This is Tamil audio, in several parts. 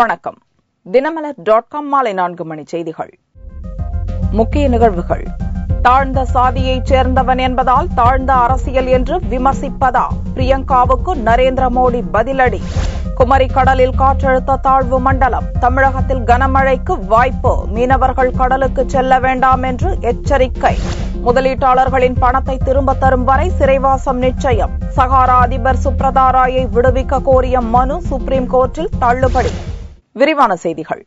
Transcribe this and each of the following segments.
வணக்கம் தினமலர் டாட் காம் மாலை நான்கு மணி செய்திகள் முக்கிய நிகழ்வுகள் தாழ்ந்த சாதியைச் சேர்ந்தவன் என்பதால் தாழ்ந்த அரசியல் என்று விமர்சிப்பதா பிரியங்காவுக்கு நரேந்திர மோடி பதிலடி குமரி கடலில் காற்றழுத்த தாழ்வு மண்டலம் தமிழகத்தில் கனமழைக்கு வாய்ப்பு மீனவர்கள் கடலுக்கு செல்ல வேண்டாம் என்று எச்சரிக்கை முதலீட்டாளர்களின் பணத்தை திரும்பத் தரும் வரை சிறைவாசம் நிச்சயம் சகாரா அதிபர் சுப்ரதா ராயை விடுவிக்க கோரிய மனு சுப்ரீம் கோர்ட்டில் தள்ளுபடி விரிவான செய்திகள்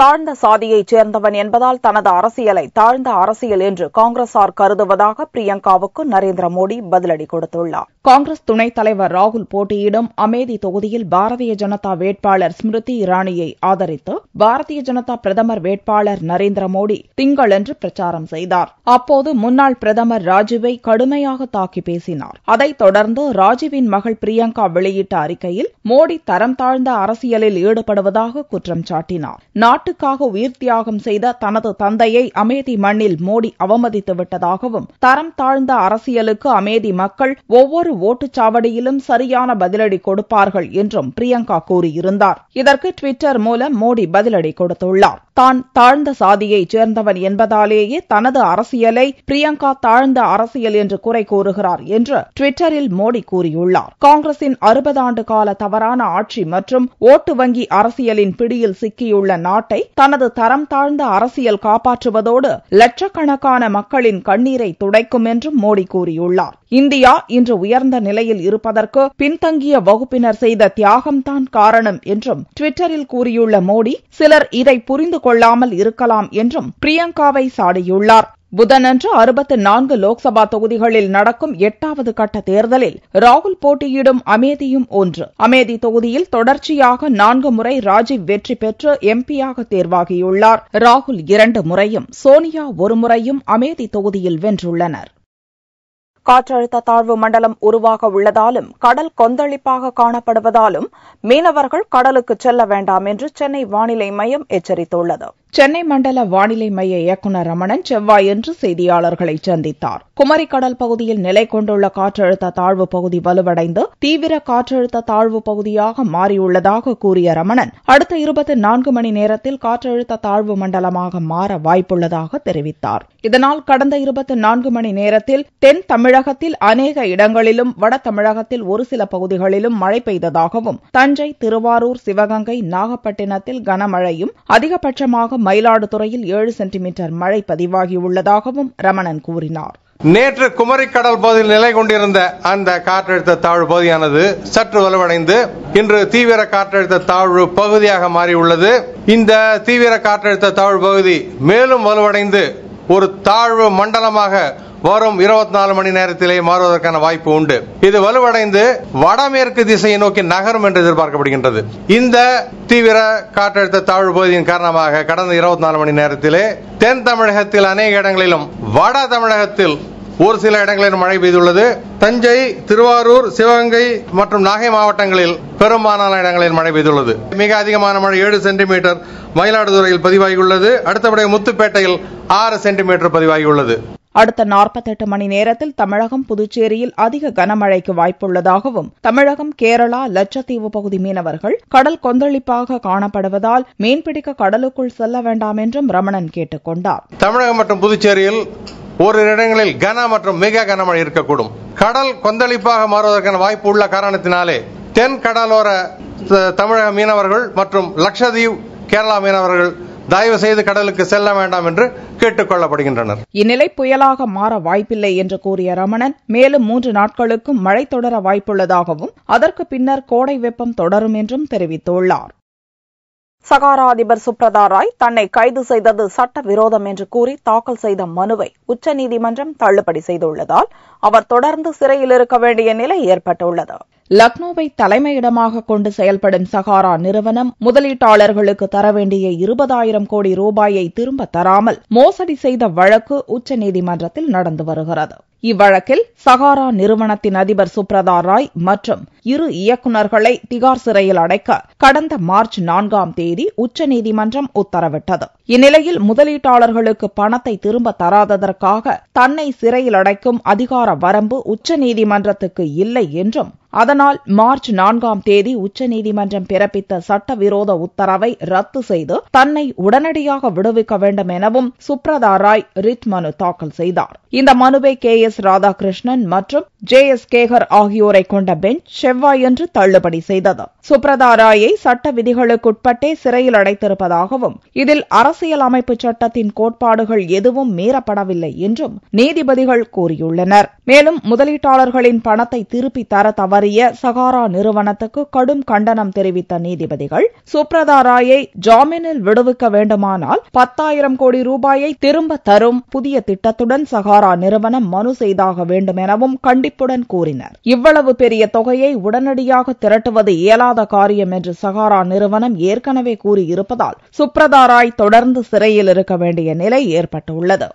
தாழ்ந்த சாதியைச் சேர்ந்தவன் என்பதால் தனது அரசியலை தாழ்ந்த அரசியல் என்று காங்கிரசார் கருதுவதாக பிரியங்காவுக்கு நரேந்திர மோடி பதிலடி கொடுத்துள்ளார் காங்கிரஸ் துணைத் தலைவர் ராகுல் போட்டியிடும் அமேதி தொகுதியில் பாரதிய ஜனதா வேட்பாளர் ஸ்மிருதி இரானியை ஆதரித்து பாரதிய ஜனதா பிரதமர் வேட்பாளர் நரேந்திர மோடி திங்களன்று பிரச்சாரம் செய்தார் அப்போது முன்னாள் பிரதமர் ராஜீவை கடுமையாக தாக்கி பேசினார் அதைத் தொடர்ந்து ராஜீவின் மகள் பிரியங்கா வெளியிட்ட அறிக்கையில் மோடி தரம் தாழ்ந்த அரசியலில் ஈடுபடுவதாக குற்றம் சாட்டினார் நாட்டுக்காக உயிர் தியாகம் செய்த தனது தந்தையை அமேதி மண்ணில் மோடி அவமதித்து விட்டதாகவும் தரம் தாழ்ந்த அரசியலுக்கு அமேதி மக்கள் ஒவ்வொரு ஓட்டுச்சாவடியிலும் சரியான பதிலடி கொடுப்பார்கள் என்றும் பிரியங்கா கூறியிருந்தார் இதற்கு டுவிட்டர் மூலம் மோடி பதிலடி கொடுத்துள்ளார் தான் தாழ்ந்த சாதியைச் சேர்ந்தவன் என்பதாலேயே தனது அரசியலை பிரியங்கா தாழ்ந்த அரசியல் என்று குறை கூறுகிறார் என்று ட்விட்டரில் மோடி கூறியுள்ளார் காங்கிரசின் அறுபது ஆண்டு கால தவறான ஆட்சி மற்றும் ஓட்டு வங்கி அரசியலின் பிடியில் சிக்கியுள்ள நாட்டை தனது தரம் தாழ்ந்த அரசியல் காப்பாற்றுவதோடு லட்சக்கணக்கான மக்களின் கண்ணீரை துடைக்கும் என்றும் மோடி கூறியுள்ளார் இந்தியா இன்று உயர்ந்த நிலையில் இருப்பதற்கு பின்தங்கிய வகுப்பினர் செய்த தியாகம்தான் காரணம் என்றும் ட்விட்டரில் கூறியுள்ள மோடி சிலர் இதை புரிந்து கொள்ளாமல் இருக்கலாம் என்றும் பிரியங்காவை சாடியுள்ளார் புதனன்று அறுபத்து நான்கு லோக்சபா தொகுதிகளில் நடக்கும் எட்டாவது கட்ட தேர்தலில் ராகுல் போட்டியிடும் அமேதியும் ஒன்று அமேதி தொகுதியில் தொடர்ச்சியாக நான்கு முறை ராஜீவ் வெற்றி பெற்று எம்பியாக தேர்வாகியுள்ளார் ராகுல் இரண்டு முறையும் சோனியா ஒரு முறையும் அமேதி தொகுதியில் வென்றுள்ளனர் காற்றழுத்த தாழ்வு மண்டலம் உருவாக உள்ளதாலும் கடல் கொந்தளிப்பாக காணப்படுவதாலும் மீனவர்கள் கடலுக்கு செல்ல வேண்டாம் என்று சென்னை வானிலை மையம் எச்சரித்துள்ளது சென்னை மண்டல வானிலை மைய இயக்குநர் ரமணன் செவ்வாயன்று செய்தியாளர்களை சந்தித்தார் குமரிக்கடல் பகுதியில் நிலை கொண்டுள்ள காற்றழுத்த தாழ்வு பகுதி வலுவடைந்து தீவிர காற்றழுத்த தாழ்வு பகுதியாக மாறியுள்ளதாக கூறிய ரமணன் அடுத்த இருபத்தி நான்கு மணி நேரத்தில் காற்றழுத்த தாழ்வு மண்டலமாக மாற வாய்ப்புள்ளதாக தெரிவித்தார் இதனால் கடந்த இருபத்தி நான்கு மணி நேரத்தில் தென் தமிழகத்தில் அநேக இடங்களிலும் வட தமிழகத்தில் ஒரு சில பகுதிகளிலும் மழை பெய்ததாகவும் தஞ்சை திருவாரூர் சிவகங்கை நாகப்பட்டினத்தில் கனமழையும் அதிகபட்சமாக மயிலாடுதுறையில் ஏழு சென்டிமீட்டர் மழை பதிவாகியுள்ளதாகவும் ரமணன் கூறினார் நேற்று கடல் பகுதியில் நிலை கொண்டிருந்த அந்த காற்றழுத்த தாழ்வு பகுதியானது சற்று வலுவடைந்து இன்று தீவிர காற்றழுத்த தாழ்வு பகுதியாக மாறியுள்ளது இந்த தீவிர காற்றழுத்த தாழ்வு பகுதி மேலும் வலுவடைந்து ஒரு தாழ்வு மண்டலமாக வரும் இருபத்தி நாலு மணி நேரத்திலே மாறுவதற்கான வாய்ப்பு உண்டு இது வலுவடைந்து வடமேற்கு திசையை நோக்கி நகரும் என்று எதிர்பார்க்கப்படுகின்றது இந்த தீவிர காற்றழுத்த தாழ்வு பகுதியின் காரணமாக கடந்த இருபத்தி நாலு மணி நேரத்திலே தென் தமிழகத்தில் அநேக இடங்களிலும் வட தமிழகத்தில் ஒரு சில இடங்களில் மழை பெய்துள்ளது தஞ்சை திருவாரூர் சிவகங்கை மற்றும் நாகை மாவட்டங்களில் பெரும்பாலான இடங்களில் மழை பெய்துள்ளது மிக அதிகமான மழை ஏழு சென்டிமீட்டர் மயிலாடுதுறையில் பதிவாகியுள்ளது அடுத்தபடியாக முத்துப்பேட்டையில் ஆறு சென்டிமீட்டர் பதிவாகியுள்ளது அடுத்த நாற்பத்தெட்டு மணி நேரத்தில் தமிழகம் புதுச்சேரியில் அதிக கனமழைக்கு வாய்ப்புள்ளதாகவும் தமிழகம் கேரளா லட்சத்தீவு பகுதி மீனவர்கள் கடல் கொந்தளிப்பாக காணப்படுவதால் மீன்பிடிக்க கடலுக்குள் செல்ல வேண்டாம் என்றும் ரமணன் கேட்டுக் கொண்டார் தமிழகம் மற்றும் புதுச்சேரியில் ஓரிரு இடங்களில் கன மற்றும் மிக கனமழை இருக்கக்கூடும் கடல் கொந்தளிப்பாக மாறுவதற்கான வாய்ப்பு உள்ள காரணத்தினாலே தென் கடலோர தமிழக மீனவர்கள் மற்றும் லட்சதீவு கேரளா மீனவர்கள் தயவு செய்து கடலுக்கு செல்ல வேண்டாம் என்று கேட்டுக் கொள்ளப்படுகின்றனர் இந்நிலை புயலாக மாற வாய்ப்பில்லை என்று கூறிய ரமணன் மேலும் மூன்று நாட்களுக்கும் மழை தொடர வாய்ப்புள்ளதாகவும் அதற்கு பின்னர் கோடை வெப்பம் தொடரும் என்றும் தெரிவித்துள்ளார் சகாரா அதிபர் சுப்ரதா ராய் தன்னை கைது செய்தது சட்டவிரோதம் என்று கூறி தாக்கல் செய்த மனுவை உச்சநீதிமன்றம் தள்ளுபடி செய்துள்ளதால் அவர் தொடர்ந்து சிறையில் இருக்க வேண்டிய நிலை ஏற்பட்டுள்ளது லக்னோவை தலைமையிடமாக கொண்டு செயல்படும் சகாரா நிறுவனம் முதலீட்டாளர்களுக்கு தர வேண்டிய இருபதாயிரம் கோடி ரூபாயை திரும்ப தராமல் மோசடி செய்த வழக்கு உச்சநீதிமன்றத்தில் நடந்து வருகிறது இவ்வழக்கில் சகாரா நிறுவனத்தின் அதிபர் சுப்ரதா ராய் மற்றும் இரு இயக்குநர்களை திகார் சிறையில் அடைக்க கடந்த மார்ச் நான்காம் தேதி உச்சநீதிமன்றம் உத்தரவிட்டது இந்நிலையில் முதலீட்டாளர்களுக்கு பணத்தை திரும்ப தராததற்காக தன்னை சிறையில் அடைக்கும் அதிகார வரம்பு உச்சநீதிமன்றத்துக்கு இல்லை என்றும் அதனால் மார்ச் நான்காம் தேதி உச்சநீதிமன்றம் பிறப்பித்த சட்டவிரோத உத்தரவை ரத்து செய்து தன்னை உடனடியாக விடுவிக்க வேண்டும் எனவும் சுப்ரதா ராய் ரிட் மனு தாக்கல் செய்தார் இந்த மனுவை கே எஸ் ராதாகிருஷ்ணன் மற்றும் ஜே எஸ் கேகர் ஆகியோரை கொண்ட பெஞ்ச் செவ்வாயன்று தள்ளுபடி செய்தது சுப்ரதா ராயை சட்ட விதிகளுக்குட்பட்டே சிறையில் அடைத்திருப்பதாகவும் இதில் அரசு அரசியல் அமைப்பு சட்டத்தின் கோட்பாடுகள் எதுவும் மீறப்படவில்லை என்றும் நீதிபதிகள் கூறியுள்ளனர் மேலும் முதலீட்டாளர்களின் பணத்தை திருப்பி தர தவறிய சகாரா நிறுவனத்துக்கு கடும் கண்டனம் தெரிவித்த நீதிபதிகள் சுப்ரதா ராயை ஜாமீனில் விடுவிக்க வேண்டுமானால் பத்தாயிரம் கோடி ரூபாயை திரும்ப தரும் புதிய திட்டத்துடன் சகாரா நிறுவனம் மனு செய்தாக வேண்டும் எனவும் கண்டிப்புடன் கூறினர் இவ்வளவு பெரிய தொகையை உடனடியாக திரட்டுவது இயலாத காரியம் என்று சகாரா நிறுவனம் ஏற்கனவே கூறியிருப்பதால் சுப்ரதா ராய் தொடர்ந்து தொடர்ந்து சிறையில் இருக்க வேண்டிய நிலை ஏற்பட்டுள்ளது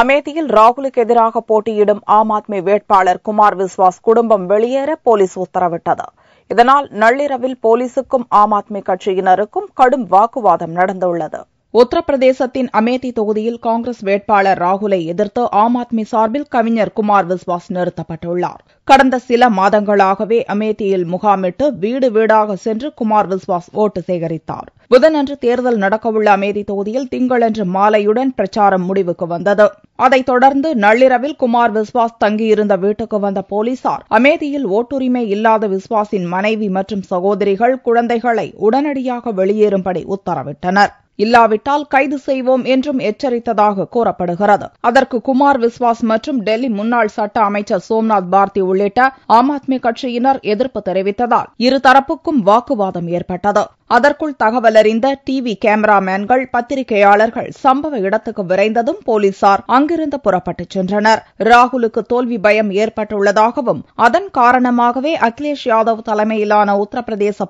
அமேதியில் ராகுலுக்கு எதிராக போட்டியிடும் ஆம் ஆத்மி வேட்பாளர் குமார் விஸ்வாஸ் குடும்பம் வெளியேற போலீஸ் உத்தரவிட்டது இதனால் நள்ளிரவில் போலீசுக்கும் ஆம் ஆத்மி கட்சியினருக்கும் கடும் வாக்குவாதம் நடந்துள்ளது உத்தரப்பிரதேசத்தின் அமேதி தொகுதியில் காங்கிரஸ் வேட்பாளர் ராகுலை எதிர்த்து ஆம் ஆத்மி சார்பில் கவிஞர் குமார் விஸ்வாஸ் நிறுத்தப்பட்டுள்ளார் கடந்த சில மாதங்களாகவே அமேதியில் முகாமிட்டு வீடு வீடாக சென்று குமார் விஸ்வாஸ் ஓட்டு சேகரித்தார் புதனன்று தேர்தல் நடக்கவுள்ள அமேதி தொகுதியில் திங்களன்று மாலையுடன் பிரச்சாரம் முடிவுக்கு வந்தது அதைத் தொடர்ந்து நள்ளிரவில் குமார் விஸ்வாஸ் தங்கியிருந்த வீட்டுக்கு வந்த போலீசார் அமேதியில் ஓட்டுரிமை இல்லாத விஸ்வாஸின் மனைவி மற்றும் சகோதரிகள் குழந்தைகளை உடனடியாக வெளியேறும்படி உத்தரவிட்டனா் இல்லாவிட்டால் கைது செய்வோம் என்றும் எச்சரித்ததாக கூறப்படுகிறது அதற்கு குமார் விஸ்வாஸ் மற்றும் டெல்லி முன்னாள் சட்ட அமைச்சர் சோம்நாத் பார்த்தி உள்ளிட்ட ஆம் ஆத்மி கட்சியினர் எதிர்ப்பு தெரிவித்ததால் இருதரப்புக்கும் வாக்குவாதம் ஏற்பட்டது அதற்குள் தகவல் அறிந்த டிவி கேமராமேன்கள் பத்திரிகையாளர்கள் சம்பவ இடத்துக்கு விரைந்ததும் போலீசார் அங்கிருந்து புறப்பட்டுச் சென்றனர் ராகுலுக்கு தோல்வி பயம் ஏற்பட்டுள்ளதாகவும் அதன் காரணமாகவே அகிலேஷ் யாதவ் தலைமையிலான உத்தரப்பிரதேச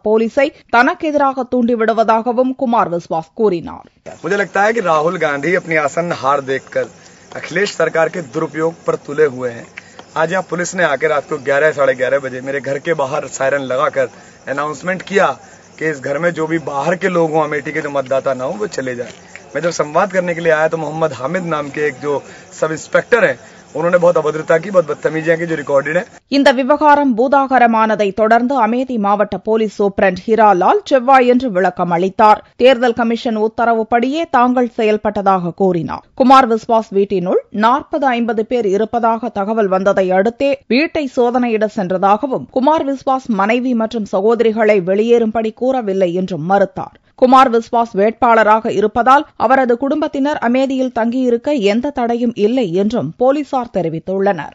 தனக்கு எதிராக தூண்டிவிடுவதாகவும் குமார் விஸ்வாஸ் கூறினார் ராகுல் காந்தி है कि அகிலேஷ் गांधी துருபயோக आसन हार आज यहाँ पुलिस ने आकर रात को ग्यारह साढ़े ग्यारह बजे मेरे घर के बाहर सायरन लगाकर अनाउंसमेंट किया कि इस घर में जो भी बाहर के लोग हों अमेठी के जो मतदाता ना हो वो चले जाए मैं जब संवाद करने के लिए आया तो मोहम्मद हामिद नाम के एक जो सब इंस्पेक्टर हैं उन्होंने बहुत अभद्रता की बहुत बदतमीजियां की जो रिकॉर्डेड है இந்த விவகாரம் பூதாகரமானதை தொடர்ந்து அமேதி மாவட்ட போலீஸ் சூப்பரண்ட் ஹிராலால் என்று விளக்கம் அளித்தார் தேர்தல் கமிஷன் உத்தரவுப்படியே தாங்கள் செயல்பட்டதாக கூறினார் குமார் விஸ்வாஸ் வீட்டினுள் நாற்பது ஐம்பது பேர் இருப்பதாக தகவல் வந்ததை அடுத்தே வீட்டை சோதனையிட சென்றதாகவும் குமார் விஸ்வாஸ் மனைவி மற்றும் சகோதரிகளை வெளியேறும்படி கூறவில்லை என்றும் மறுத்தார் குமார் விஸ்வாஸ் வேட்பாளராக இருப்பதால் அவரது குடும்பத்தினர் அமேதியில் தங்கியிருக்க எந்த தடையும் இல்லை என்றும் போலீசார் தெரிவித்துள்ளனர்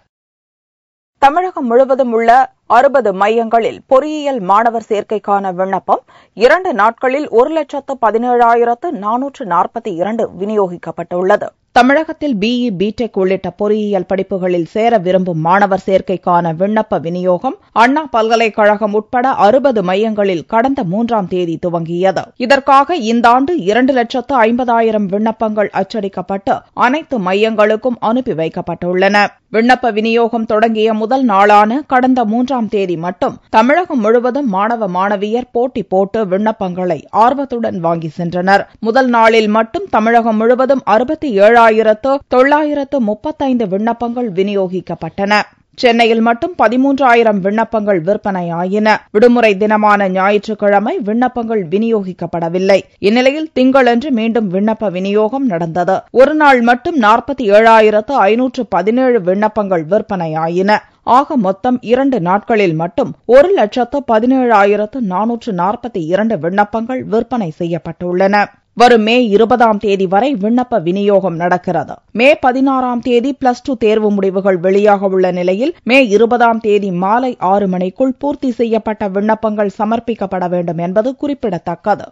தமிழகம் முழுவதும் உள்ள அறுபது மையங்களில் பொறியியல் மாணவர் சேர்க்கைக்கான விண்ணப்பம் இரண்டு நாட்களில் ஒரு லட்சத்து பதினேழாயிரத்து நானூற்று நாற்பத்தி இரண்டு விநியோகிக்கப்பட்டுள்ளது தமிழகத்தில் பிஇ பிடெக் e, உள்ளிட்ட பொறியியல் படிப்புகளில் சேர விரும்பும் மாணவர் சேர்க்கைக்கான விண்ணப்ப விநியோகம் அண்ணா பல்கலைக்கழகம் உட்பட அறுபது மையங்களில் கடந்த மூன்றாம் தேதி துவங்கியது இதற்காக இந்த ஆண்டு இரண்டு லட்சத்து ஐம்பதாயிரம் விண்ணப்பங்கள் அச்சடிக்கப்பட்டு அனைத்து மையங்களுக்கும் அனுப்பி வைக்கப்பட்டுள்ளன விண்ணப்ப விநியோகம் தொடங்கிய முதல் நாளான கடந்த மூன்றாம் தேதி மட்டும் தமிழகம் முழுவதும் மாணவ மாணவியர் போட்டி போட்டு விண்ணப்பங்களை ஆர்வத்துடன் வாங்கி சென்றனர் முதல் நாளில் மட்டும் தமிழகம் முழுவதும் அறுபத்தி ஏழு ஏழாயிரத்து தொள்ளாயிரத்து முப்பத்தைந்து விண்ணப்பங்கள் விநியோகிக்கப்பட்டன சென்னையில் மட்டும் பதிமூன்றாயிரம் விண்ணப்பங்கள் விற்பனையாயின விடுமுறை தினமான ஞாயிற்றுக்கிழமை விண்ணப்பங்கள் விநியோகிக்கப்படவில்லை இந்நிலையில் திங்களன்று மீண்டும் விண்ணப்ப விநியோகம் நடந்தது ஒருநாள் மட்டும் நாற்பத்தி ஏழாயிரத்து ஐநூற்று பதினேழு விண்ணப்பங்கள் விற்பனையாயின ஆக மொத்தம் இரண்டு நாட்களில் மட்டும் ஒரு லட்சத்து பதினேழாயிரத்து நானூற்று நாற்பத்தி இரண்டு விண்ணப்பங்கள் விற்பனை செய்யப்பட்டுள்ளன வரும் மே இருபதாம் தேதி வரை விண்ணப்ப விநியோகம் நடக்கிறது மே பதினாறாம் தேதி பிளஸ் டூ தேர்வு முடிவுகள் வெளியாக உள்ள நிலையில் மே இருபதாம் தேதி மாலை ஆறு மணிக்குள் பூர்த்தி செய்யப்பட்ட விண்ணப்பங்கள் சமர்ப்பிக்கப்பட வேண்டும் என்பது குறிப்பிடத்தக்கது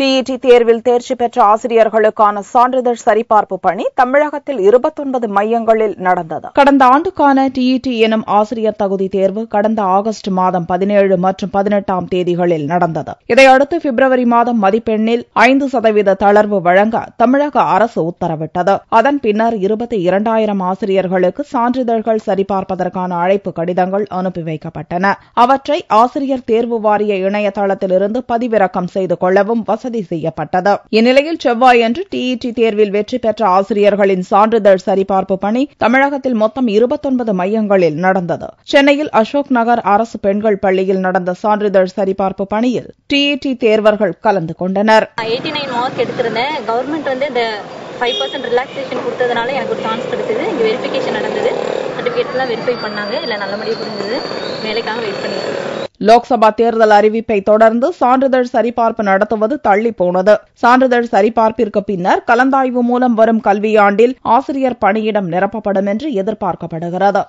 டிஇடி e தேர்வில் தேர்ச்சி பெற்ற ஆசிரியர்களுக்கான சான்றிதழ் சரிபார்ப்பு பணி தமிழகத்தில் இருபத்தொன்பது மையங்களில் நடந்தது கடந்த ஆண்டுக்கான டிஇடி e எனும் ஆசிரியர் தகுதி தேர்வு கடந்த ஆகஸ்ட் மாதம் பதினேழு மற்றும் பதினெட்டாம் தேதிகளில் நடந்தது இதையடுத்து பிப்ரவரி மாதம் மதிப்பெண்ணில் ஐந்து சதவீத தளர்வு வழங்க தமிழக அரசு உத்தரவிட்டது அதன் பின்னர் இருபத்தி இரண்டாயிரம் ஆசிரியர்களுக்கு சான்றிதழ்கள் சரிபார்ப்பதற்கான அழைப்பு கடிதங்கள் அனுப்பி வைக்கப்பட்டன அவற்றை ஆசிரியர் தேர்வு வாரிய இணையதளத்திலிருந்து பதிவிறக்கம் செய்து கொள்ளவும் வசதி வசதி செய்யப்பட்டது இந்நிலையில் செவ்வாயன்று டிஇடி e தேர்வில் வெற்றி பெற்ற ஆசிரியர்களின் சான்றிதழ் சரிபார்ப்பு பணி தமிழகத்தில் மொத்தம் இருபத்தொன்பது மையங்களில் நடந்தது சென்னையில் அசோக் நகர் அரசு பெண்கள் பள்ளியில் நடந்த சான்றிதழ் சரிபார்ப்பு பணியில் டிஇடி e தேர்வர்கள் கலந்து கொண்டனர் ஃபைவ் பர்சன்ட் ரிலாக்ஸேஷன் கொடுத்ததுனால எனக்கு ஒரு சான்ஸ் கிடைச்சது இங்கே வெரிஃபிகேஷன் நடந்தது சர்டிஃபிகேட்லாம் வெரிஃபை பண்ணாங்க இல்லை நல்லபடியாக புரிஞ்சது வேலைக்காக வெயிட் பண்ணிட்டு லோக்சபா தேர்தல் அறிவிப்பை தொடர்ந்து சான்றிதழ் சரிபார்ப்பு நடத்துவது தள்ளி போனது சான்றிதழ் சரிபார்ப்பிற்கு பின்னர் கலந்தாய்வு மூலம் வரும் கல்வியாண்டில் ஆசிரியர் பணியிடம் நிரப்பப்படும் என்று எதிர்பார்க்கப்படுகிறது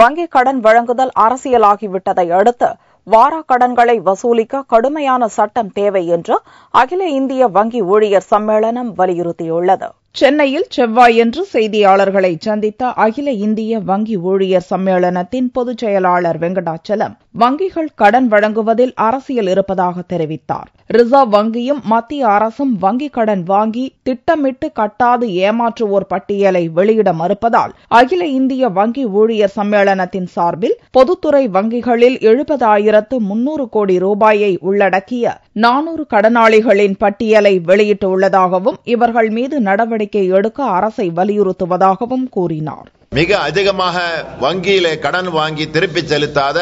வங்கிக் கடன் வழங்குதல் அரசியலாகிவிட்டதை அடுத்து வாரா கடன்களை வசூலிக்க கடுமையான சட்டம் தேவை என்று அகில இந்திய வங்கி ஊழியர் சம்மேளனம் வலியுறுத்தியுள்ளது சென்னையில் செவ்வாயன்று செய்தியாளர்களை சந்தித்த அகில இந்திய வங்கி ஊழியர் சம்மேளனத்தின் பொதுச் செயலாளர் வெங்கடாச்சலம் வங்கிகள் கடன் வழங்குவதில் அரசியல் இருப்பதாக தெரிவித்தார் ரிசர்வ் வங்கியும் மத்திய அரசும் வங்கிக் கடன் வாங்கி திட்டமிட்டு கட்டாது ஏமாற்றுவோர் பட்டியலை வெளியிட மறுப்பதால் அகில இந்திய வங்கி ஊழியர் சம்மேளனத்தின் சார்பில் பொதுத்துறை வங்கிகளில் எழுபதாயிரத்து முன்னூறு கோடி ரூபாயை உள்ளடக்கிய நானூறு கடனாளிகளின் பட்டியலை வெளியிட்டுள்ளதாகவும் இவர்கள் மீது நடவடிக்கை நடவடிக்கை எடுக்க அரசை வலியுறுத்துவதாகவும் கூறினார் மிக அதிகமாக வங்கியிலே கடன் வாங்கி திருப்பி செலுத்தாத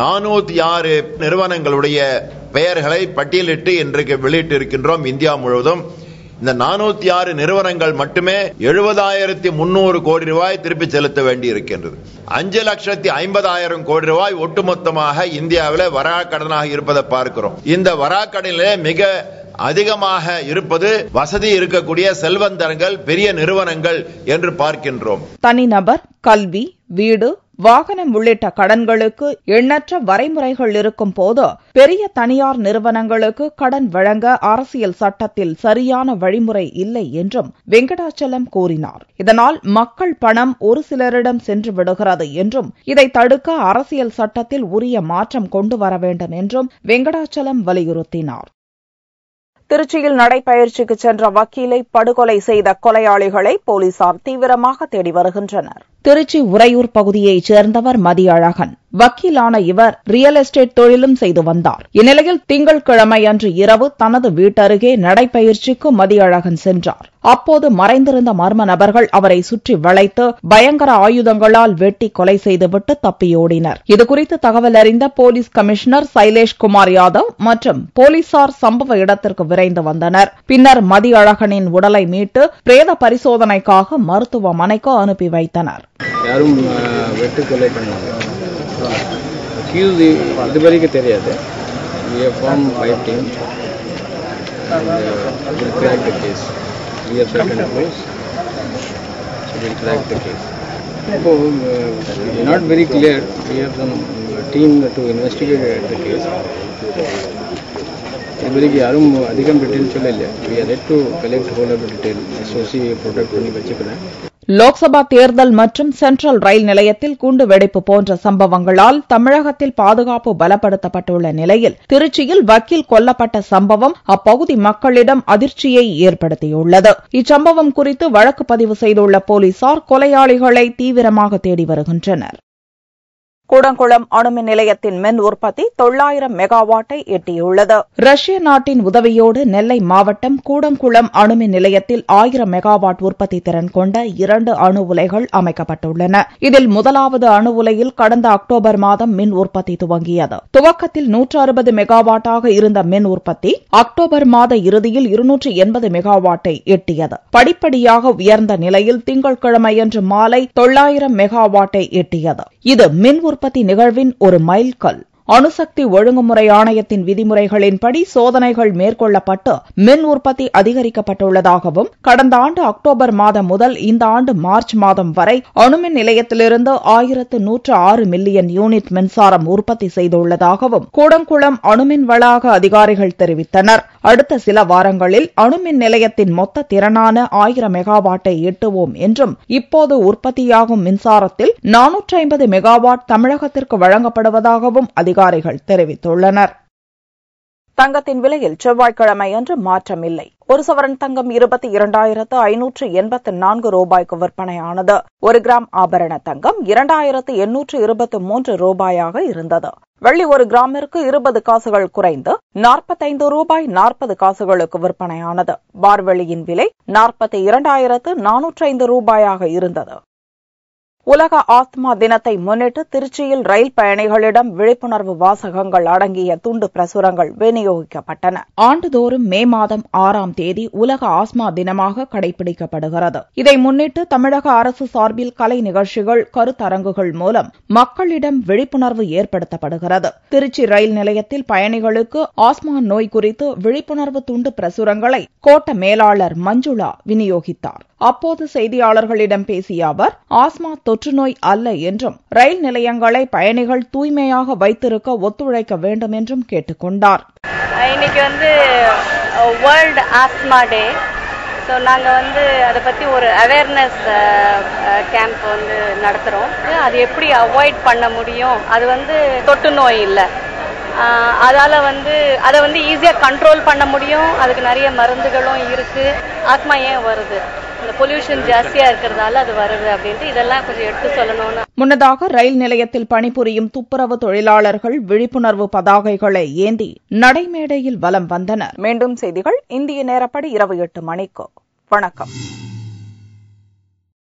நானூத்தி ஆறு நிறுவனங்களுடைய பெயர்களை பட்டியலிட்டு இன்றைக்கு வெளியிட்டிருக்கின்றோம் இந்தியா முழுவதும் இந்த நானூத்தி ஆறு நிறுவனங்கள் மட்டுமே எழுபதாயிரத்தி முன்னூறு கோடி ரூபாய் திருப்பி செலுத்த வேண்டி இருக்கின்றது அஞ்சு லட்சத்தி ஐம்பதாயிரம் கோடி ரூபாய் ஒட்டுமொத்தமாக இந்தியாவில் வராக்கடனாக இருப்பதை பார்க்கிறோம் இந்த வராக்கடனிலே மிக அதிகமாக இருப்பது வசதி இருக்கக்கூடிய செல்வந்தர்கள் பெரிய நிறுவனங்கள் என்று பார்க்கின்றோம் தனிநபர் கல்வி வீடு வாகனம் உள்ளிட்ட கடன்களுக்கு எண்ணற்ற வரைமுறைகள் இருக்கும் போது பெரிய தனியார் நிறுவனங்களுக்கு கடன் வழங்க அரசியல் சட்டத்தில் சரியான வழிமுறை இல்லை என்றும் வெங்கடாச்சலம் கூறினார் இதனால் மக்கள் பணம் ஒரு சிலரிடம் சென்று விடுகிறது என்றும் இதை தடுக்க அரசியல் சட்டத்தில் உரிய மாற்றம் கொண்டு வர வேண்டும் என்றும் வெங்கடாச்சலம் வலியுறுத்தினார் திருச்சியில் நடைபயிற்சிக்கு சென்ற வக்கீலை படுகொலை செய்த கொலையாளிகளை போலீசார் தீவிரமாக தேடி வருகின்றனர் திருச்சி உறையூர் பகுதியைச் சேர்ந்தவர் மதியழகன் வக்கீலான இவர் ரியல் எஸ்டேட் தொழிலும் செய்து வந்தார் இந்நிலையில் திங்கட்கிழமை அன்று இரவு தனது வீட்டருகே நடைபயிற்சிக்கு மதியழகன் சென்றார் அப்போது மறைந்திருந்த மர்ம நபர்கள் அவரை சுற்றி வளைத்து பயங்கர ஆயுதங்களால் வெட்டி கொலை செய்துவிட்டு தப்பியோடினர் இதுகுறித்து தகவல் அறிந்த போலீஸ் கமிஷனர் சைலேஷ்குமார் யாதவ் மற்றும் போலீசார் சம்பவ இடத்திற்கு விரைந்து வந்தனர் பின்னர் மதியழகனின் உடலை மீட்டு பிரேத பரிசோதனைக்காக மருத்துவமனைக்கு அனுப்பி வைத்தனர் யாரும் வெட்டு கொலை பண்ணாங்க अक्यूज इवे form five team not very clear team to investigate the case इवे यार अधिक डीटेल चलिए we are late to collect whole detail सोसी प्रोडक्ट वे லோக்சபா தேர்தல் மற்றும் சென்ட்ரல் ரயில் நிலையத்தில் குண்டு வெடிப்பு போன்ற சம்பவங்களால் தமிழகத்தில் பாதுகாப்பு பலப்படுத்தப்பட்டுள்ள நிலையில் திருச்சியில் வக்கீல் கொல்லப்பட்ட சம்பவம் அப்பகுதி மக்களிடம் அதிர்ச்சியை ஏற்படுத்தியுள்ளது இச்சம்பவம் குறித்து வழக்கு பதிவு செய்துள்ள போலீசார் கொலையாளிகளை தீவிரமாக தேடி வருகின்றனர் கூடங்குளம் அணுமின் நிலையத்தின் மின் உற்பத்தி தொள்ளாயிரம் மெகாவாட்டை எட்டியுள்ளது ரஷ்ய நாட்டின் உதவியோடு நெல்லை மாவட்டம் கூடங்குளம் அணுமின் நிலையத்தில் ஆயிரம் மெகாவாட் உற்பத்தி திறன் கொண்ட இரண்டு அணு உலைகள் அமைக்கப்பட்டுள்ளன இதில் முதலாவது அணு உலையில் கடந்த அக்டோபர் மாதம் மின் உற்பத்தி துவங்கியது துவக்கத்தில் நூற்று அறுபது மெகாவாட்டாக இருந்த மின் உற்பத்தி அக்டோபர் மாத இறுதியில் இருநூற்று எண்பது மெகாவாட்டை எட்டியது படிப்படியாக உயர்ந்த நிலையில் திங்கட்கிழமையன்று மாலை தொள்ளாயிரம் மெகாவாட்டை எட்டியது இது மின் பத்தி நிகழ்வின் ஒரு மைல் கல் அணுசக்தி ஒழுங்குமுறை ஆணையத்தின் விதிமுறைகளின்படி சோதனைகள் மேற்கொள்ளப்பட்டு மின் உற்பத்தி அதிகரிக்கப்பட்டுள்ளதாகவும் கடந்த ஆண்டு அக்டோபர் மாதம் முதல் இந்த ஆண்டு மார்ச் மாதம் வரை அணுமின் நிலையத்திலிருந்து ஆயிரத்து நூற்று ஆறு மில்லியன் யூனிட் மின்சாரம் உற்பத்தி செய்துள்ளதாகவும் கூடங்குளம் அணுமின் வளாக அதிகாரிகள் தெரிவித்தனர் அடுத்த சில வாரங்களில் அணுமின் நிலையத்தின் மொத்த திறனான ஆயிரம் மெகாவாட்டை எட்டுவோம் என்றும் இப்போது உற்பத்தியாகும் மின்சாரத்தில் நானூற்றி ஐம்பது மெகாவாட் தமிழகத்திற்கு வழங்கப்படுவதாகவும் அதிகாரிகள் அதிகாரிகள் தெரிவித்துள்ளனர் தங்கத்தின் விலையில் செவ்வாய்க்கிழமை அன்று மாற்றம் இல்லை ஒரு சவரன் தங்கம் இருபத்தி இரண்டாயிரத்து ஐநூற்று எண்பத்து நான்கு ரூபாய்க்கு விற்பனையானது ஒரு கிராம் ஆபரண தங்கம் இரண்டாயிரத்து எண்ணூற்று இருபத்தி மூன்று ரூபாயாக இருந்தது வெள்ளி ஒரு கிராமிற்கு இருபது காசுகள் குறைந்து நாற்பத்தைந்து ரூபாய் நாற்பது காசுகளுக்கு விற்பனையானது பார்வெளியின் விலை நாற்பத்தி இரண்டாயிரத்து நானூற்றைந்து ரூபாயாக இருந்தது உலக ஆத்மா தினத்தை முன்னிட்டு திருச்சியில் ரயில் பயணிகளிடம் விழிப்புணர்வு வாசகங்கள் அடங்கிய துண்டு பிரசுரங்கள் விநியோகிக்கப்பட்டன ஆண்டுதோறும் மே மாதம் ஆறாம் தேதி உலக ஆஸ்மா தினமாக கடைபிடிக்கப்படுகிறது இதை முன்னிட்டு தமிழக அரசு சார்பில் கலை நிகழ்ச்சிகள் கருத்தரங்குகள் மூலம் மக்களிடம் விழிப்புணர்வு ஏற்படுத்தப்படுகிறது திருச்சி ரயில் நிலையத்தில் பயணிகளுக்கு ஆஸ்மா நோய் குறித்து விழிப்புணர்வு துண்டு பிரசுரங்களை கோட்ட மேலாளர் மஞ்சுளா விநியோகித்தார் அப்போது செய்தியாளர்களிடம் பேசிய அவர் ஆஸ்மா தொற்றுநோய் அல்ல என்றும் ரயில் நிலையங்களை பயணிகள் தூய்மையாக வைத்திருக்க ஒத்துழைக்க வேண்டும் என்றும் கேட்டுக் கொண்டார் இன்னைக்கு வந்து வேர்ல்டு ஆஸ்மா டே ஸோ நாங்கள் வந்து அதை பற்றி ஒரு அவேர்னஸ் கேம்ப் வந்து நடத்துகிறோம் அது எப்படி அவாய்ட் பண்ண முடியும் அது வந்து தொட்டு நோய் இல்லை அதால் வந்து அதை வந்து ஈஸியாக கண்ட்ரோல் பண்ண முடியும் அதுக்கு நிறைய மருந்துகளும் இருக்குது ஆத்மா ஏன் வருது பொல்யூஷன் ஜாஸ்தியா இருக்கிறதால அது வருது அப்படின்ட்டு இதெல்லாம் கொஞ்சம் எடுத்து சொல்லணும்னு முன்னதாக ரயில் நிலையத்தில் பணிபுரியும் துப்புரவு தொழிலாளர்கள் விழிப்புணர்வு பதாகைகளை ஏந்தி நடைமேடையில் வலம் வந்தனர் மீண்டும் செய்திகள் இந்திய நேரப்படி இரவு எட்டு மணிக்கு வணக்கம்